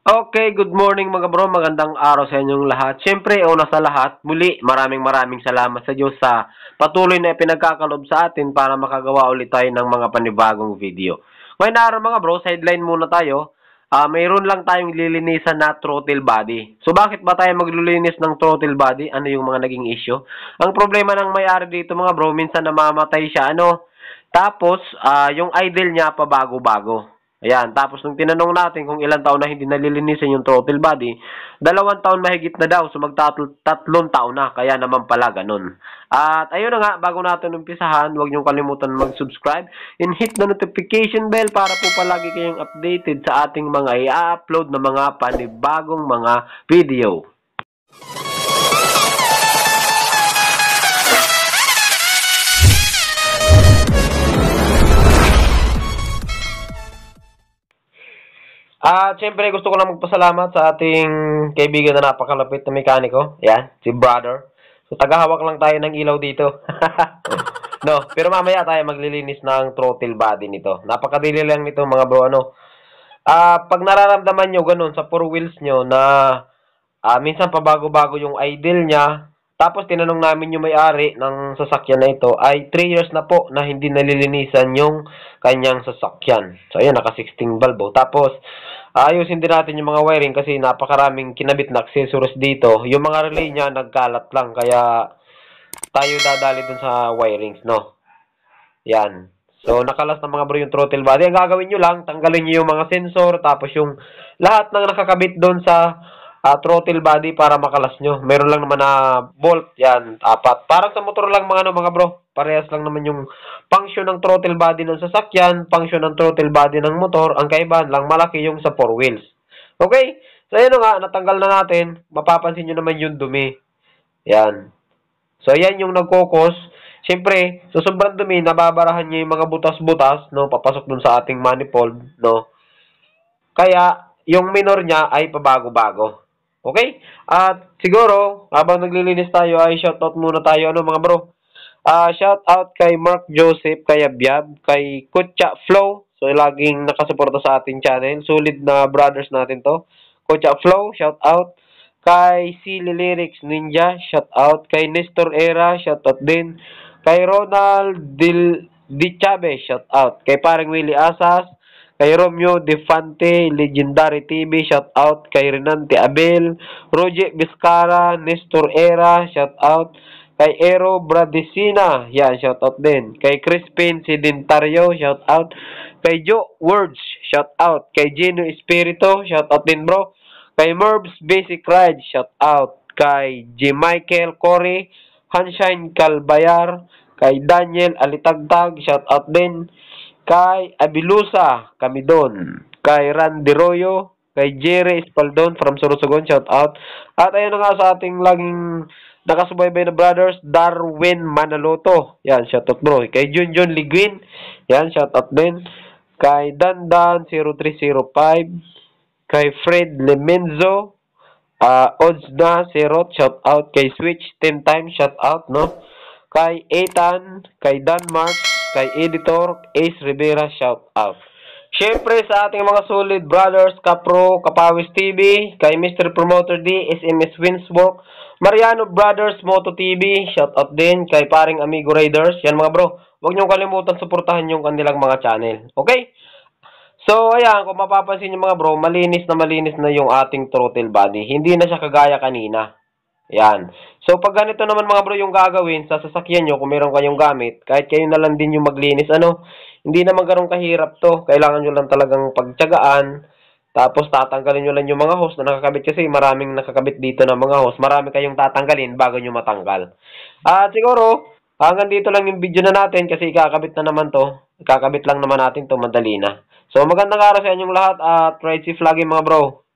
Okay, good morning mga bro. Magandang araw sa inyong lahat. Siyempre, una sa lahat, muli maraming maraming salamat sa Diyos sa patuloy na pinagkakalob sa atin para makagawa ulit tayo ng mga panibagong video. Ngayon araw mga bro, sideline muna tayo. Uh, mayroon lang tayong lilinisan na throttle body. So bakit ba tayo maglilinis ng throttle body? Ano yung mga naging issue? Ang problema ng may-ari dito mga bro, minsan namamatay siya. Ano? Tapos, uh, yung idle niya pabago-bago. Ayan, tapos nung tinanong natin kung ilang taon na hindi nalilinisin yung throttle body, dalawang taon mahigit na daw, so magtatlong taon na, kaya naman pala ganun. At ayun na nga, bago natin umpisahan, huwag niyong kalimutan mag-subscribe and hit the notification bell para po palagi kayong updated sa ating mga i-upload na mga panibagong mga video. at syempre gusto ko lang magpasalamat sa ating kaibigan na napakalapit na mekaniko. Yan, si brother. So tagahawak lang tayo ng ilaw dito. no, pero mamaya tayo maglilinis ng throttle body nito. Napakadali lang nito mga bro ano. Ah, uh, pag nararamdaman nyo ganun sa four wheels nyo na uh, minsan pabago-bago yung idle niya, tapos tinanong namin yung may-ari ng sasakyan na ito ay 3 years na po na hindi nalilinisan yung kanyang sasakyan. So ayan, naka 16 valve. Tapos ayusin din natin yung mga wiring kasi napakaraming kinabit na accessories dito. Yung mga relay niya nagkalat lang kaya tayo dadali dun sa wirings, no? Yan. So, nakalas na mga bro yung throttle body. Ang gagawin nyo lang, tanggalin nyo yung mga sensor, tapos yung lahat ng nakakabit doon sa uh, throttle body para makalas nyo. Meron lang naman na bolt, yan, apat. Parang sa motor lang mga ano mga bro, parehas lang naman yung function ng throttle body ng sasakyan, function ng throttle body ng motor, ang kaibahan lang malaki yung sa four wheels. Okay? So ayun nga, natanggal na natin, mapapansin nyo naman yung dumi. Yan. So ayan yung nagkokos. Siyempre, sa so sobrang dumi, nababarahan nyo yung mga butas-butas, no, papasok dun sa ating manifold, no. Kaya, yung minor niya ay pabago-bago. Okay? At siguro, habang naglilinis tayo, ay shoutout muna tayo, ano mga bro? Uh, shoutout kay Mark Joseph, kay Abyab, kay Kutya Flow. So, laging nakasuporta sa ating channel. Sulit na brothers natin to. Kutya Flow, shoutout. Kay Silly Lyrics Ninja, shoutout. Kay Nestor Era, shoutout din. Kay Ronald Dil Dichabe, shoutout. Kay Parang Willie Asas, kay Romeo Defante, Legendary TV, shout out kay Renante Abel, Roger Biscara, Nestor Era, shout out kay Ero Bradesina, yan, shout out din, kay Crispin Sedentario, shout out, kay Joe Words, shout out, kay Gino Espirito, shout out din bro, kay Mervs Basic Ride, shout out, kay J. Michael Corey, Hanshine Calbayar, kay Daniel Alitagtag, shout out din, kay Abilusa, kami doon. Kay Randy Royo, kay Jerry Espaldon from Sorsogon, shout out. At ayun na nga sa ating laging nakasubaybay na brothers, Darwin Manaloto. Yan, shout out bro. Kay Junjun Liguin, yan, shout out din. Kay Dandan 0305, kay Fred Lemenzo, uh, ah, Odsna Serot, shout out. Kay Switch 10 times, shout out, no? Kay Ethan, kay Danmark, kay Editor Ace Rivera shout out. Siyempre sa ating mga solid brothers, Kapro, Kapawis TV, kay Mr. Promoter D, SMS Winswork, Mariano Brothers Moto TV, shout out din kay paring Amigo Raiders. Yan mga bro, huwag niyong kalimutan suportahan yung kanilang mga channel. Okay? So, ayan, kung mapapansin niyo mga bro, malinis na malinis na yung ating throttle body. Hindi na siya kagaya kanina. Yan. So, pag ganito naman mga bro yung gagawin sa sasakyan nyo, kung meron kayong gamit, kahit kayo na lang din yung maglinis, ano, hindi naman ganun kahirap to. Kailangan nyo lang talagang pagtyagaan. Tapos, tatanggalin nyo lang yung mga host na nakakabit kasi maraming nakakabit dito ng mga host. Marami kayong tatanggalin bago nyo matanggal. At siguro, hanggang dito lang yung video na natin kasi ikakabit na naman to. Ikakabit lang naman natin to, madali na. So, magandang araw sa inyong lahat at ride safe lagi mga bro.